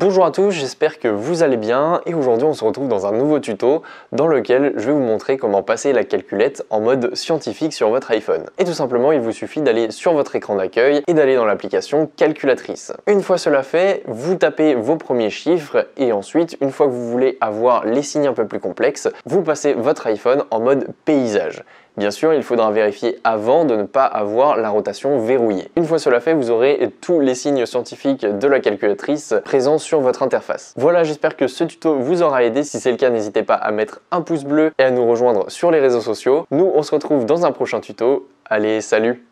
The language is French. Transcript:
Bonjour à tous, j'espère que vous allez bien et aujourd'hui on se retrouve dans un nouveau tuto dans lequel je vais vous montrer comment passer la calculette en mode scientifique sur votre iPhone. Et tout simplement il vous suffit d'aller sur votre écran d'accueil et d'aller dans l'application calculatrice. Une fois cela fait, vous tapez vos premiers chiffres et ensuite une fois que vous voulez avoir les signes un peu plus complexes, vous passez votre iPhone en mode paysage. Bien sûr, il faudra vérifier avant de ne pas avoir la rotation verrouillée. Une fois cela fait, vous aurez tous les signes scientifiques de la calculatrice présents sur votre interface. Voilà, j'espère que ce tuto vous aura aidé. Si c'est le cas, n'hésitez pas à mettre un pouce bleu et à nous rejoindre sur les réseaux sociaux. Nous, on se retrouve dans un prochain tuto. Allez, salut